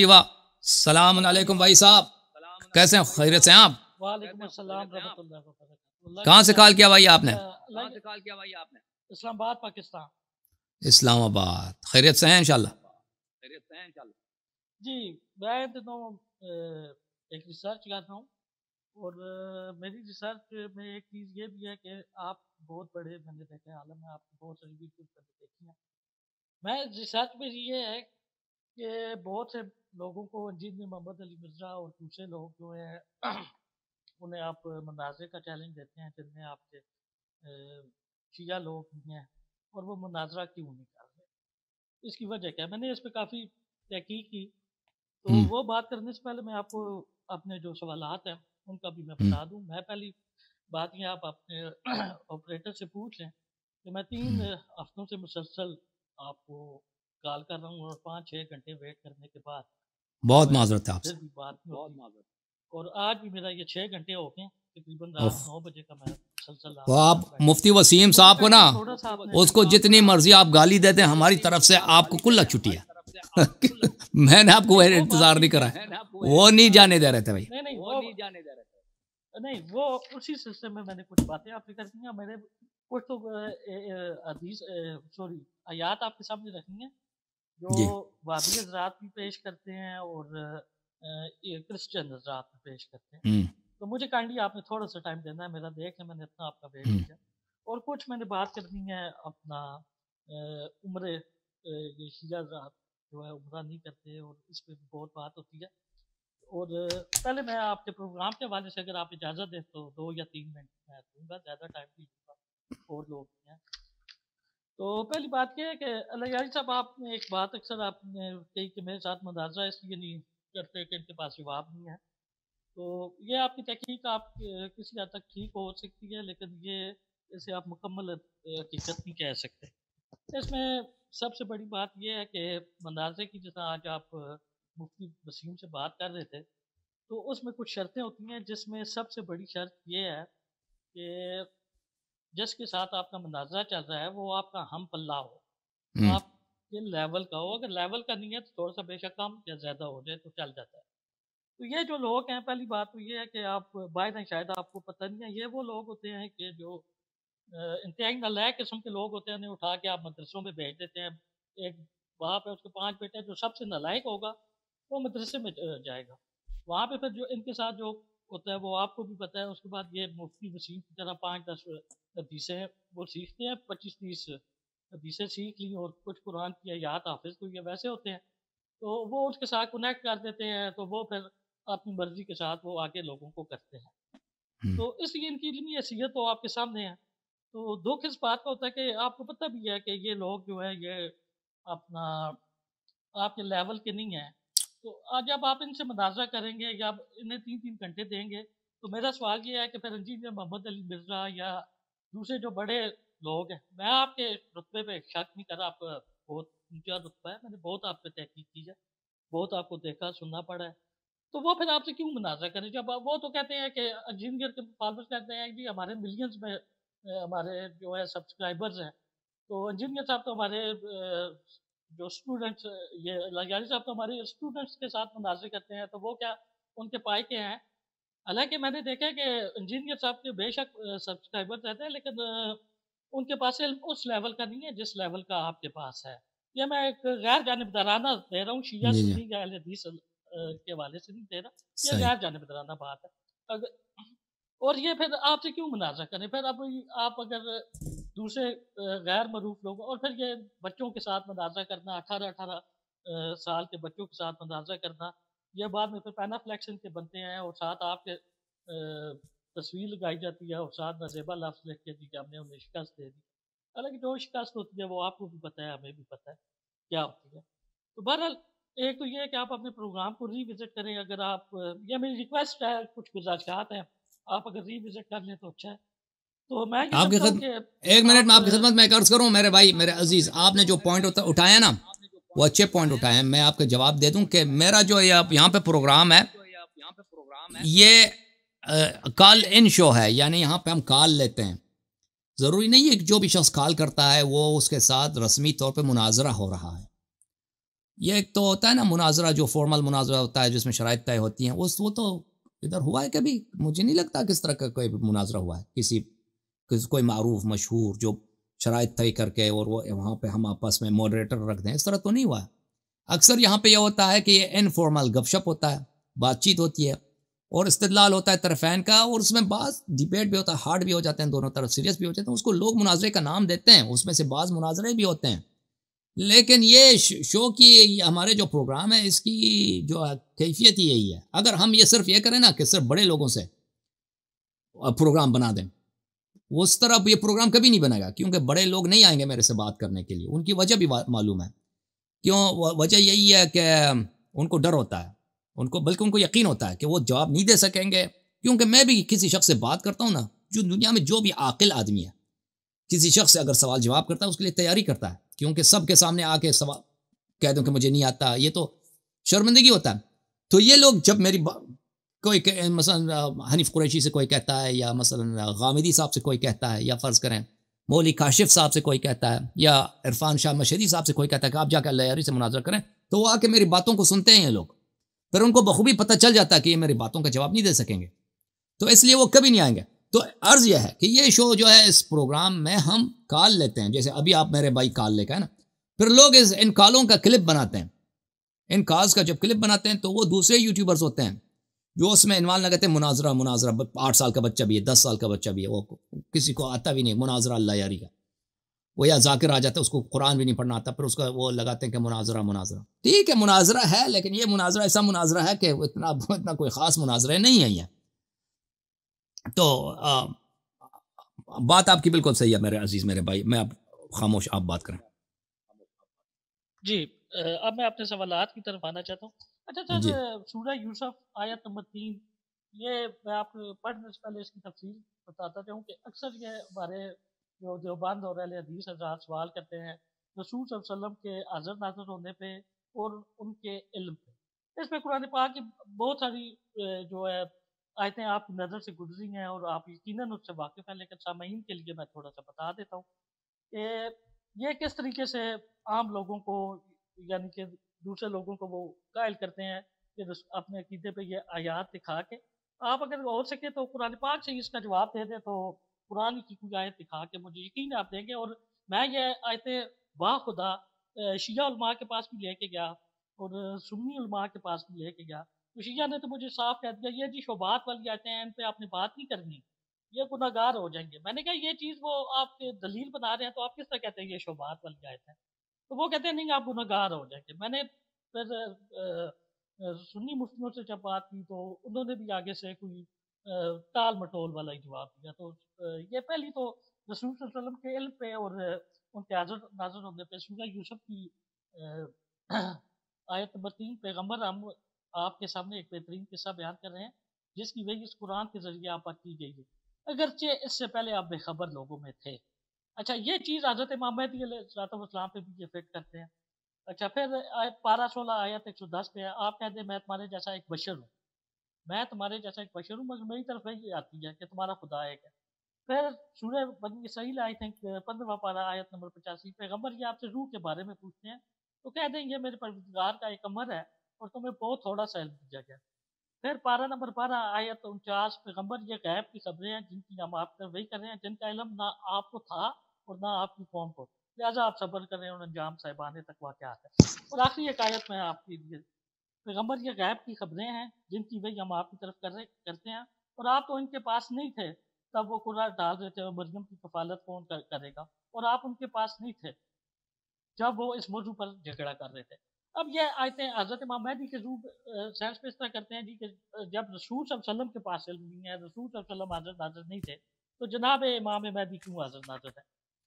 जी वाह सलाम अलैकुम भाई साहब कैसे हैं खैरियत से आप कहाँ से कॉल किया भाई आपने इस्लामाबाद पाकिस्तान इस्लामाबाद खैरियत से हैं इंशाल्लाह जी मैं तो, तो एक रिसर्च करता हूँ और मेरी रिसर्च में एक चीज़ ये भी है कि आप बहुत बड़े बंदे देखे आलम है आपने बहुत सारी वीडियो देखी है मैं रिसर्च में ये है कि बहुत से लोगों को अंजीद में मोहम्मद अली मिर्ज़ा और दूसरे लोग जो हैं उन्हें आप मनाजे का चैलेंज देते हैं जिनमें आपके शिया लोग भी हैं और वो मुनाजरा क्यों नहीं कर रहे इसकी वजह क्या मैंने इस पर काफ़ी तहकीक की तो हम्म। वो बात करने से पहले मैं आपको अपने जो सवाल हैं उनका भी मैं हम्म। बता दूँ मैं पहली बात ये आप अपने ऑपरेटर से पूछ लें कि मैं तीन हम्म। हफ्तों से मुसलसल आपको कॉल कर रहा हूँ और पाँच छह घंटे वेट करने के बाद बहुत माजरत है आपसे बात बहुत माजरत और आज भी मेरा ये छह घंटे हो गए तकरीबन नौ बजे का मैं तो आप मुफ्ती वसीम साहब को ना उसको जितनी मर्जी आप गाली देते हैं हमारी तरफ से आपको कुल्ला छुट्टी है मैंने आपको वह इंतजार नहीं करा है वो नहीं जाने दे रहे थे भाई नहीं नहीं वो नहीं जाने दे रहे थे नहीं वो उसी सिस्टम में मैंने कुछ बातें आपसे कर दी मैंने कुछ तो सॉरी आयात आपके सामने रखनी है जो वादी हजरात भी पेश करते हैं और क्रिश्चियन हजरात भी पेश करते हैं तो मुझे काइंडली आपने थोड़ा सा टाइम देना है मेरा देख है मैंने इतना आपका वेट किया और कुछ मैंने बात करनी है अपना उम्र ये शीजा हजरात जो है उम्र नहीं करते और इस पर भी बहुत बात होती है और पहले मैं आपके प्रोग्राम के हवाले से अगर आप इजाज़त दें तो दो या तीन मिनट मैं दूंगा ज़्यादा टाइम भी और लोग हैं तो पहली बात यह है कि अलियारी साहब आपने एक बात अक्सर आपने कही कि मेरे साथ मदाजा इसलिए नहीं करते कि इनके पास जवाब नहीं है तो ये आपकी तहकीक आप किसी हद तक ठीक हो सकती है लेकिन ये इसे आप मुकम्मल हकीकत नहीं कह सकते इसमें सबसे बड़ी बात यह है कि मंदाजे की जैसा आज आप मुफ्ती वसीम से बात कर रहे थे तो उसमें कुछ शर्तें होती हैं जिसमें सबसे बड़ी शर्त यह है कि जिसके साथ आपका मुनाजा चल रहा है वो आपका हम पल्ला हो हम्म। आप किन लेवल का हो अगर लेवल का नहीं है तो थोड़ा सा बेशक कम या ज़्यादा हो जाए तो चल जाता है तो ये जो लोग हैं पहली बात तो ये है कि आप बाय शायद आपको पता नहीं है ये वो लोग होते हैं कि जो इंतहाई नलायक किस्म के लोग होते हैं उन्हें उठा के आप मदरसों में भेज देते हैं एक बाप है उसके पांच बेटे हैं जो सबसे नलायक होगा वो मदरसे में जाएगा वहाँ पे फिर जो इनके साथ जो होता है वो आपको भी पता है उसके बाद ये मुफ्ती वसीम की तरह पाँच दस हदीसें वो सीखते हैं पच्चीस तीस हदीसें सीख ली और कुछ कुरान की याद हाफिज को तो ये वैसे होते हैं तो वो उसके साथ कनेक्ट कर देते हैं तो वो फिर अपनी मर्जी के साथ वो आगे लोगों को करते हैं तो इसलिए इनकी इलमी हैसीत तो आपके सामने है तो दुख इस बात का होता है कि आपको पता भी है कि ये लोग जो है ये अपना आपके लेवल के नहीं है तो जब आप इनसे मुनाजा करेंगे या इन्हें तीन तीन घंटे देंगे तो मेरा सवाल ये है कि फिर इंजीनियर मोहम्मद अली मिर्जा या दूसरे जो बड़े लोग हैं मैं आपके रुतबे पे शक नहीं कर रहा आपका बहुत ऊंचा रुतबा है मैंने बहुत आप पे तहकीक की है बहुत आपको देखा सुनना पड़ा है तो वो फिर आपसे क्यों मुनाजा करें जब वो तो कहते हैं कि अजीम गिर के मुखालफ कहते हैं कि हमारे मिलियंस में हमारे जो है सब्सक्राइबर्स हैं तो इंजीनियर साहब तो हमारे जो स्टूडेंट्स ये लगारी साहब तो हमारे स्टूडेंट्स के साथ मुनाजे करते हैं तो वो क्या उनके पाए के हैं हालांकि मैंने देखा कि इंजीनियर साहब के बेशक सब्सक्राइबर रहते हैं लेकिन उनके पास इल्म उस लेवल का नहीं है जिस लेवल का आपके पास है ये मैं एक गैर जानबदाराना दे रहा हूँ शिया हदीस के वाले से नहीं दे रहा ये गैर जानबदाराना बात है अगर और ये फिर आपसे क्यों मुनाजा करें फिर अब आप अगर दूसरे गैर मरूफ लोग और फिर ये बच्चों के साथ मुनाजा करना अठारह अठारह साल के बच्चों के साथ मुनाजा करना ये बाद में फिर पैनाफ्लेक्शन के बनते हैं और साथ आपके तस्वीर लगाई जाती है और साथ नजेबा लफ्ज लिख के जी हमने उन्हें शिकस्त दे दी हालांकि जो शिकस्त होती है वो आपको भी पता है हमें भी पता है क्या होती है तो बहरहाल एक तो ये है कि आप अपने प्रोग्राम को रीविज़िट करें अगर आप यह मेरी रिक्वेस्ट है कुछ गुजारिशात हैं आप अगर रीविज़िट कर लें तो अच्छा है तो मैं आपके खिदमत एक मिनट में आपकी खिदमत मैं कर्ज करूं मेरे भाई मेरे अजीज आपने जो पॉइंट उठाया ना वो अच्छे पॉइंट उठाए हैं मैं आपका जवाब दे दूं कि मेरा जो ये यहाँ पे प्रोग्राम है ये कॉल इन शो है यानी यहाँ पे हम कॉल लेते हैं ज़रूरी नहीं है कि जो भी शख्स कॉल करता है वो उसके साथ रस्मी तौर पे मुनाजरा हो रहा है ये एक तो होता है ना मुनाजरा जो फॉर्मल मुनाजरा होता है जिसमें शराय तय होती हैं उस वो तो इधर हुआ है कभी मुझे नहीं लगता किस तरह का कोई मुनाजरा हुआ है किसी, किसी कोई मरूफ मशहूर जो शराय तय करके और वो वहाँ पे हम आपस में मॉडरेटर रख दें इस तरह तो नहीं हुआ अक्सर यहाँ पे यह होता है कि ये इनफॉर्मल गपशप होता है बातचीत होती है और इस्तलाल होता है तरफैन का और उसमें बाज डिबेट भी होता है हार्ड भी हो जाते हैं दोनों तरफ सीरियस भी हो जाते हैं तो उसको लोग मुनाजरे का नाम देते हैं उसमें से बाज़ मुनाजरे भी होते हैं लेकिन ये शो की हमारे जो प्रोग्राम है इसकी जो कैफियत यही है अगर हम ये सिर्फ ये करें ना कि सिर्फ बड़े लोगों से प्रोग्राम बना दें उस तरह ये प्रोग्राम कभी नहीं बनेगा क्योंकि बड़े लोग नहीं आएंगे मेरे से बात करने के लिए उनकी वजह भी मालूम है क्यों वजह यही है कि उनको डर होता है उनको बल्कि उनको यकीन होता है कि वो जवाब नहीं दे सकेंगे क्योंकि मैं भी किसी शख्स से बात करता हूँ ना जो दुनिया में जो भी आकिल आदमी है किसी शख्स से अगर सवाल जवाब करता है उसके लिए तैयारी करता है क्योंकि सब के सामने आके सवाल कह दूँ कि मुझे नहीं आता ये तो शर्मिंदगी होता है तो ये लोग जब मेरी कोई मसलन हनीफ कुरैशी से कोई कहता है या मसलन गामिदी साहब से कोई कहता है या फ़र्ज़ करें मौली काशिफ साहब से कोई कहता है या इरफान शाह मशरी साहब से कोई कहता है कि आप जाकर लयारी से मुनाजरा करें तो वो आके मेरी बातों को सुनते हैं ये लोग फिर उनको बखूबी पता चल जाता है कि ये मेरी बातों का जवाब नहीं दे सकेंगे तो इसलिए वो कभी नहीं आएंगे तो अर्ज़ यह है कि ये शो जो है इस प्रोग्राम में हम काल लेते हैं जैसे अभी आप मेरे भाई काल लेकर है ना फिर लोग इस इन कालों का क्लिप बनाते हैं इन काल्स का जब क्लिप बनाते हैं तो वो दूसरे यूट्यूबर्स होते हैं जो उसमें इन्वाल ना कहते मुनाजरा मुनाजरा आठ साल का बच्चा भी है दस साल का बच्चा भी है वो किसी को आता भी नहीं मुनाजरा अल्लाह यारी का वो या जाकिर आ जाता है उसको कुरान भी नहीं पढ़ना आता फिर उसका वो लगाते हैं कि मुनाजरा मुनाजरा ठीक है मुनाजरा है लेकिन ये मुनाजरा ऐसा मुनाजरा है कि इतना इतना कोई ख़ास मुनाजरा नहीं है यह तो आ, बात आपकी बिल्कुल सही है मेरे अजीज़ मेरे भाई मैं आप खामोश आप बात करें जी अब मैं अपने सवाल की तरफ आना चाहता हूँ अच्छा सर सूरा यूसुफ आयत नंबर तीन ये मैं आपको पढ़ने से पहले इसकी तफसील बताता चाहूँ कि अक्सर ये हमारे जो देवबंद और अहले हदीस हजरात सवाल करते हैं रसूल वसल्लम के हाजर नाजर होने पे और उनके इल्म पे इसमें कुरान पाक की बहुत सारी जो है आयतें आप नज़र से गुजरी हैं और आप यकीन उससे वाकिफ़ हैं लेकिन सामीन के लिए मैं थोड़ा सा बता देता हूँ कि ये किस तरीके से आम लोगों को यानी कि दूसरे लोगों को वो कायल करते हैं कि अपने अकीदे पे ये आयात दिखा के आप अगर हो सके तो कुरान पाक से इसका जवाब दे दें तो कुरान की कोई आयत दिखा के मुझे यकीन आप देंगे और मैं ये आयतें बाखुदा शिया उलमा के पास भी लेके गया और सुन्नी उलमा के पास भी लेके गया तो शिया ने तो मुझे साफ कह दिया ये जी शोबात वाली आयतें हैं इन पर आपने बात नहीं करनी ये गुनागार हो जाएंगे मैंने कहा ये चीज़ वो आप दलील बना रहे हैं तो आप किस तरह कहते हैं ये शोबात वाली आयत है तो वो कहते हैं नहीं आप गुनागार हो जाएंगे मैंने फिर सुन्नी मुफ्तियों से जब बात की तो उन्होंने भी आगे से कोई टाल मटोल वाला ही जवाब दिया तो ये पहली तो रसूल वसल्लम के इल्म पे और उनके हाजर नाजर होने पर सूर्य यूसुफ की आयत नंबर तीन पैगम्बर हम आपके सामने एक बेहतरीन किस्सा बयान कर रहे हैं जिसकी वही इस कुरान के जरिए आप की गई है अगरचे इससे पहले आप बेखबर लोगों में थे अच्छा ये चीज़ हज़रत महमद सलाम पे भी इफेक्ट करते हैं अच्छा फिर पारा सोलह आयत तो एक सौ दस पे है आप कहते हैं मैं तुम्हारे जैसा एक बशर हूँ मैं तुम्हारे जैसा एक बशर हूँ मगर मेरी तरफ यही आती है कि तुम्हारा खुदा एक है फिर सूर्य बनी सही आई थिंक पंद्रवा पारा आयत नंबर पचासी पैगम्बर ये आपसे रूह के बारे में पूछते हैं तो कह देंगे मेरे परिवार का एक अमर है और तुम्हें बहुत थोड़ा सा हेल्प दिया गया फिर पारा नंबर बारह आयत तो उनचास पैगम्बर ये गैब की खबरें हैं जिनकी हम आप वही कर रहे हैं जिनका इलम ना आपको था और ना आपकी कौम को लिहाजा आप सब्र कर रहे हैं और अंजाम साहिबान तक वाक़ है और आखिरी एक आयत में आपके लिए पैगम्बर ये गैब की खबरें हैं जिनकी वही हम आपकी तरफ कर रहे करते हैं और आप तो इनके पास नहीं थे तब वो कुरा डाल रहे थे मरियम की कफालत कौन करेगा और आप उनके पास नहीं थे जब वो इस मौजू पर झगड़ा कर रहे थे अब ये आयतें हजरत इमाम महदी के रूप सेंस पे इस तरह करते हैं जी कि जब रसूल वसल्लम के पास इल्म नहीं है रसूल वसल्लम हज़रत नाजर नहीं थे तो जनाब इमाम महदी क्यों हाजर नाजर है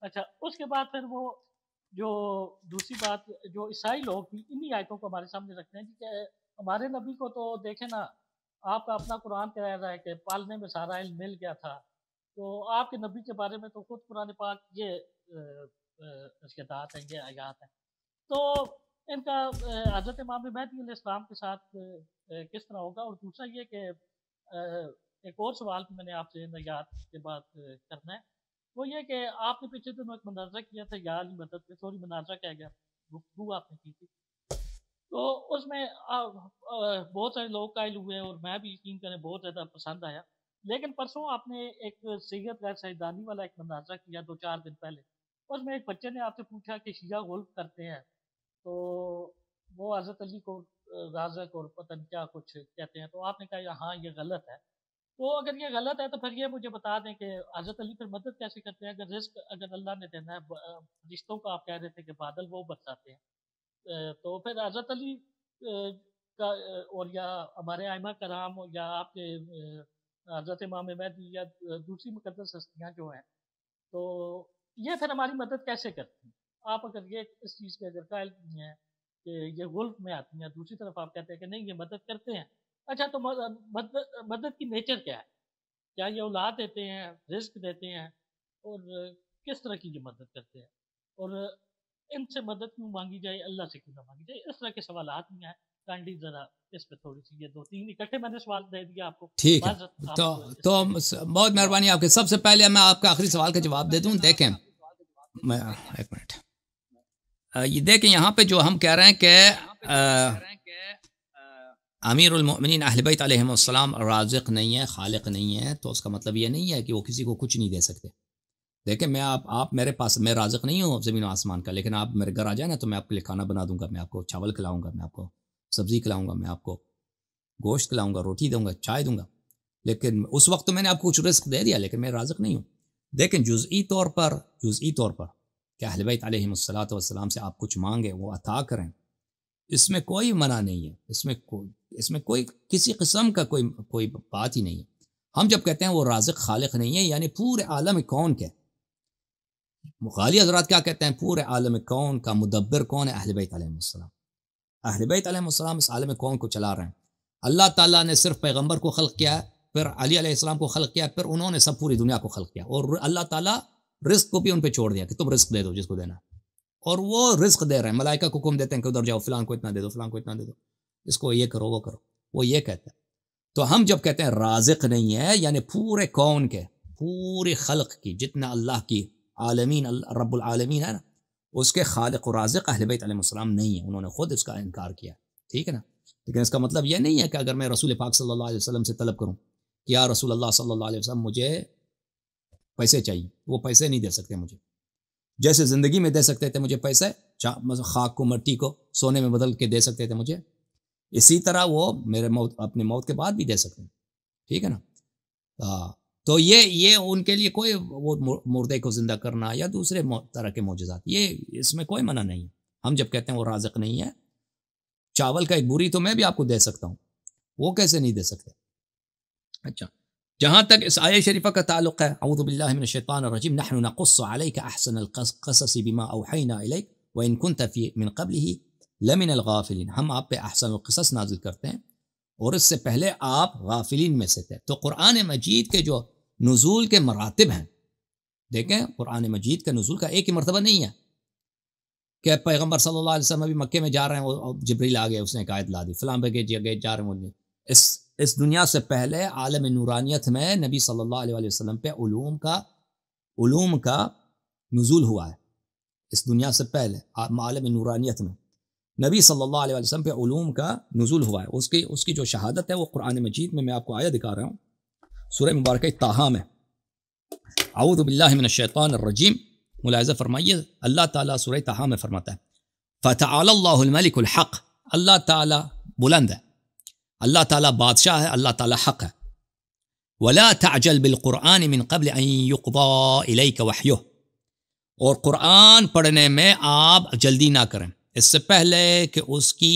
अच्छा उसके बाद फिर वो जो दूसरी बात जो ईसाई लोग भी इन्हीं आयतों को हमारे सामने रखते हैं जी कि हमारे नबी को तो देखे ना आपका अपना कुरान कह रहा है कि पालने में सारा इल्म मिल गया था तो आपके नबी के बारे में तो खुद कुरान पाक ये इसके दात हैं ये आयात हैं तो इनका हजरत इमाम महदीम के साथ किस तरह होगा और दूसरा ये कि एक और सवाल मैंने आपसे नजात के बाद करना है वो ये कि आपने पिछले दिनों तो एक मुनाजा किया था यार मदद में सॉरी मुनाजा क्या गया गुफ्तु आपने की थी तो उसमें बहुत सारे लोग कायल हुए और मैं भी यकीन करें बहुत ज़्यादा पसंद आया लेकिन परसों आपने एक सैयद गैर सैदानी वाला एक मुनाजा किया दो चार दिन पहले उसमें एक बच्चे ने आपसे पूछा कि शीज़ा गोल्फ करते हैं तो वो हज़रत अली को राजक को पतन क्या कुछ कहते हैं तो आपने कहा हाँ ये गलत है तो अगर ये गलत है तो फिर ये मुझे बता दें कि हज़रत अली फिर मदद कैसे करते हैं अगर रिस्क अगर अल्लाह ने देना है रिश्तों का आप कह रहे थे कि बादल वो बरसाते हैं तो फिर हज़रत अली का और या हमारे आयमा कराम या आपके हज़रत इमाम महदी या दूसरी मुकदस हस्तियाँ जो हैं तो ये फिर हमारी मदद कैसे करती हैं आप अगर ये इस चीज़ के अगर कायल नहीं है कि ये गुल्फ में आती हैं दूसरी तरफ आप कहते हैं कि नहीं ये मदद करते हैं अच्छा तो मदद मदद की नेचर क्या है क्या ये औलाद देते हैं रिस्क देते हैं और किस तरह की ये मदद करते हैं और इनसे मदद क्यों मांगी जाए अल्लाह से क्यों ना मांगी जाए इस तरह के सवाल आती हैं कांडी जरा इस थोड़ी सी ये दो तीन इकट्ठे मैंने सवाल दे दिया आपको ठीक है तो तो बहुत मेहरबानी आपके सबसे पहले मैं आपका आखिरी सवाल का जवाब दे दूं देखें मैं एक मिनट ये देखें यहाँ पे जो हम कह रहे हैं कि अमीर उलमिन अहलबैत आलम राजक नहीं है खालिक नहीं है तो उसका मतलब ये नहीं है कि वो किसी को कुछ नहीं दे सकते देखें मैं आप आप मेरे पास मैं राजक नहीं हूँ ज़मीन आसमान का लेकिन आप मेरे घर आ जाए ना तो मैं आपके लिए खाना बना दूंगा मैं आपको चावल खिलाऊंगा मैं आपको सब्ज़ी खिलाऊंगा मैं आपको गोश्त खिलाऊंगा रोटी दूंगा चाय दूंगा लेकिन उस वक्त तो मैंने आपको कुछ रिस्क दे दिया लेकिन मैं राजक नहीं हूँ लेकिन जुज़ी तौर पर जुज़ी तौर पर कि अहलबैत अलैहिस्सलात वसलाम से आप कुछ मांगे वो अता करें इसमें कोई मना नहीं है इसमें कोई इसमें कोई किसी किस्म का कोई कोई बात ही नहीं है हम जब कहते हैं वो राजक खालिक नहीं है यानी पूरे आलम कौन के मुखाली हजरात क्या कहते हैं पूरे आलम कौन का मुदब्बर कौन है अहलबैत अलैहिस्सलाम अहलबैत अलैहिस्सलाम इस आलम कौन को चला रहे हैं अल्लाह ताली ने सिर्फ पैगम्बर को ख़ल किया है फिर अली को खल किया फिर उन्होंने सब पूरी दुनिया को खल किया और अल्लाह ताली रिस्क को भी उन पर छोड़ दिया कि तुम रिस्क दे दो जिसको देना और वो रिस्क दे रहे हैं मलाइका को हुक्म देते हैं कि उधर जाओ फिलान को इतना दे दो फिलान को इतना दे दो इसको ये करो वो करो वो ये कहता है तो हम जब कहते हैं राजिक नहीं है यानी पूरे कौन के पूरे खलक की जितना अल्लाह की आलमीन रबालमीन है ना उसके खालिक राजिक अहलबैत आलम नहीं है उन्होंने खुद इसका इनकार किया ठीक है ना लेकिन इसका मतलब यह नहीं है कि अगर मैं रसूल पाक सल्लल्लाहु अलैहि वसल्लम से तलब करूँ कि या रसूल अल्लाह सल्लल्लाहु अलैहि वसल्लम मुझे पैसे चाहिए वो पैसे नहीं दे सकते मुझे जैसे ज़िंदगी में दे सकते थे मुझे पैसे खाक को मट्टी को सोने में बदल के दे सकते थे मुझे इसी तरह वो मेरे मौत अपने मौत के बाद भी दे सकते हैं ठीक है ना आ, तो ये ये उनके लिए कोई वो मुर्दे को ज़िंदा करना या दूसरे तरह के मोजात ये इसमें कोई मना नहीं है हम जब कहते हैं वो राजक नहीं है चावल का एक बुरी तो मैं भी आपको दे सकता हूँ वो कैसे नहीं दे सकते अच्छा जहाँ तक इस आय शरीफा का ताल्लुक है अवदबिल्लाशैतानरजीम नहनुनक़ुस्स अलैक अहसन अलक़सस बिमा अवहैना इलैक व इन कुन तफ़ी मिन कबल ही लमिन अलगाफिलिन हम आप पे अहसन अलक़सस नाजिल करते हैं और इससे पहले आप गाफिलिन में से थे तो कुरान मजीद के जो नज़ूल के मरातब हैं देखें कुरान मजीद का नज़ूल का एक ही मरतबा नहीं है कि पैगम्बर सल्ला वसम अभी मक्के में जा रहे हैं और जबरील आ गए उसने एक आयत ला दी फ़लाँ पे जगह जा रहे हैं इस इस दुनिया से पहले आलम नूरानियत में नबी सल्लल्लाहु अलैहि वसल्लम पे उलूम का उलूम का नज़ुल हुआ है इस दुनिया से पहले आलम नूरानियत में नबी सल्लल्लाहु अलैहि वसल्लम पे उलूम का नज़ुल हुआ है उसकी उसकी जो शहादत है वो कुरान मजीद में मैं आपको आया दिखा रहा हूँ सूर्य मुबारक ताहा में आउदबिल्लाशैतरजीम मुलायजा फरमाइए अल्लाह ताला सूर्य ताहा में फरमाता है फ़तः मलिक हक़ अल्लाह ताला बुलंद है अल्लाह ताला बादशाह है अल्लाह ताला हक है वला ताजल बिलकुरान मिन कबल का वाह्यो और कुरान पढ़ने में आप जल्दी ना करें इससे पहले कि उसकी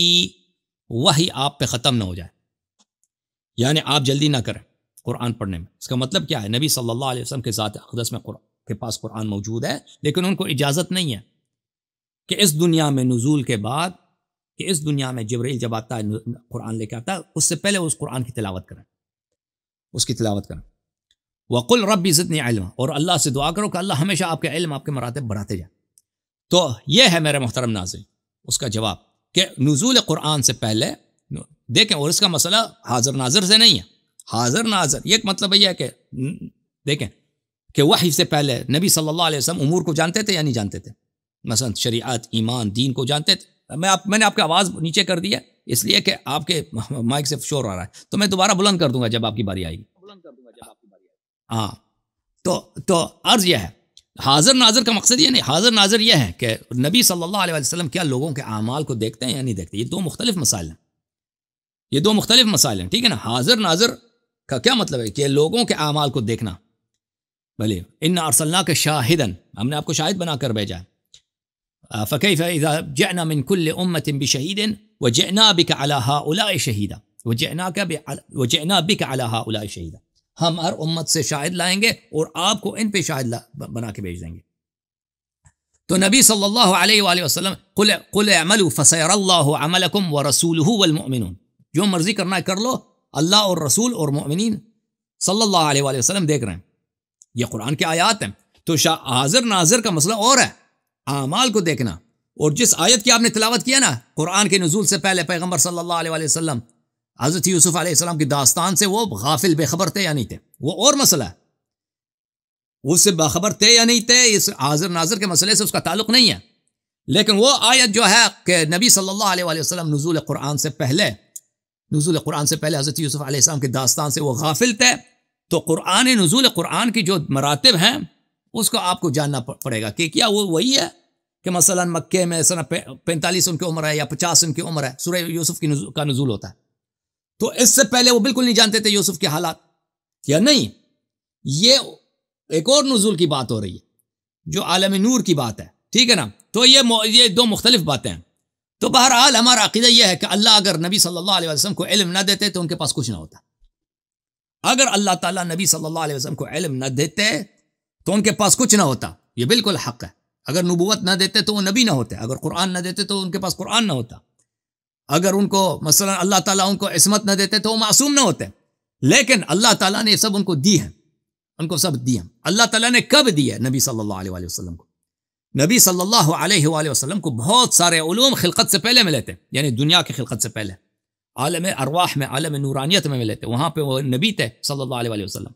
वही आप पे ख़त्म ना हो जाए यानी आप जल्दी ना करें कुरान पढ़ने में इसका मतलब क्या है नबी सल्लल्लाहु अलैहि वसल्लम के ज़ात अकदस में के पास कुरान मौजूद है लेकिन उनको इजाज़त नहीं है कि इस दुनिया में नज़ूल के बाद कि इस दुनिया में जबरील जब आता है कुरान लेकर आता है उससे पहले उस कुरान की तिलावत करें उसकी तिलावत करें वक़ुल रब इज़्ज़त इल्म और अल्लाह से दुआ करो कि अल्लाह हमेशा आपके इल्म आपके मरातब बढ़ाते जाए तो ये है मेरे मोहतरम नाजिल उसका जवाब कि नजूल कुरान से पहले देखें और इसका मसला हाजिर नाजर से नहीं है हाजिर नाजर ये मतलब यह है कि देखें कि वही से पहले नबी सल्लल्लाहु अलैहि वसल्लम उमूर को जानते थे या नहीं जानते थे मसलन शरीयत ईमान दीन को जानते थे मैं आप मैंने आपकी आवाज़ नीचे कर दी है इसलिए कि आपके माइक से शोर आ रहा है तो मैं दोबारा बुलंद कर दूंगा जब आपकी बारी आएगी बुलंद कर दूंगा जब आपकी बारी आएगी हाँ तो तो अर्ज यह है हाजिर नाजर का मकसद ये नहीं हाजिर नाजर यह है कि नबी सल्लल्लाहु अलैहि वसल्लम क्या लोगों के अमाल को देखते हैं या नहीं देखते ये दो मुख्तलिफ मसाइल हैं ये दो मुख्तलिफ मसाइल हैं ठीक है ना हाजिर नाजर का क्या मतलब है कि लोगों के अमाल को देखना भले इन अरसल्ला के शाहिदन हमने आपको शाहिद बनाकर भेजा है آه، فكيف إذا جئنا من كل أمة بشهيد وجئنا بك على هؤلاء شهيدا وجئناك وجئنا بك على هؤلاء شهيدا هم أر أمة سے شاہد لائیں گے اور آپ کو ان پہ شاہد بنا کے بھیج دیں گے تو نبی صلی اللہ علیہ وآلہ وسلم قل, قل اعملوا فسیر اللہ عملکم ورسوله والمؤمنون جو مرضی کرنا کر لو اللہ اور رسول اور مؤمنین صلی اللہ علیہ وآلہ وسلم دیکھ رہے ہیں یہ قرآن کے آیات ہیں تو شاہ حاضر ناظر کا مسئلہ اور ہے आमाल को देखना और जिस आयत की आपने तिलावत किया ना कुरान के नजूल से पहले पैगम्बर सल्ला वसलम हज़रत यूसुफ़ आसमाम की दास्तान से वो गाफिल बेखबर थे या नहीं थे वो और मसला है उससे बाखबर थे या नहीं थे इस हाजिर नाजर के मसले से उसका ताल्लुक नहीं है लेकिन वो आयत जो है कि नबी सल्लल्लाहु अलैहि वसल्लम नजूल कुरान से पहले नजूल कुरान से पहले हज़रत यूसुफ़ आसमाम की दास्तान से वो गाफिल थे तो कुरान नजूल कुरान की जो मरातब हैं उसको आपको जानना पड़ेगा कि क्या वो वही है कि मसला मक्के में सना पैंतालीस उनकी उम्र है या पचास उनकी उम्र है सूर्य यूसुफ की नुजू, का नजूल होता है तो इससे पहले वो बिल्कुल नहीं जानते थे यूसुफ के हालात या नहीं ये एक और नजूल की बात हो रही है जो आलम नूर की बात है ठीक है ना तो ये ये दो मुख्तलिफ बातें हैं तो बहरहाल हमारा अकीदा यह है कि अल्लाह अगर नबी सल्ला वसम को इलम ना देते तो उनके पास कुछ ना होता अगर अल्लाह तला नबी सल्ला वसम को इलम ना देते तो उनके पास कुछ ना होता ये बिल्कुल हक है अगर नबूत ना देते तो वो नबी ना होते अगर कुरान ना देते तो उनके पास कुरान ना होता अगर उनको मसला अल्लाह ताला उनको इसमत ना देते तो वो मासूम ना होते लेकिन अल्लाह ताला ने सब उनको दी है उनको सब दिया अल्लाह ताला ने कब दिया नबी सल्लल्लाहु अलैहि वसल्लम को नबी सल्लल्लाहु अलैहि वसल्लम को बहुत सारे ूम खिलकत से पहले मिले थे यानी दुनिया की खिलकत से पहले आलम अरवाह में आलम नूरानियत में मिले थे वहाँ पर वो नबी थे सल्ला वसलम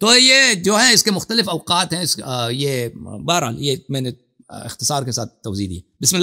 तो ये जो है इसके मुख्तलिफ अवकात हैं इस, ये बहरहाल ये मैंने इख्तसार के साथ तोज़ी दी बिस्मिल्लाह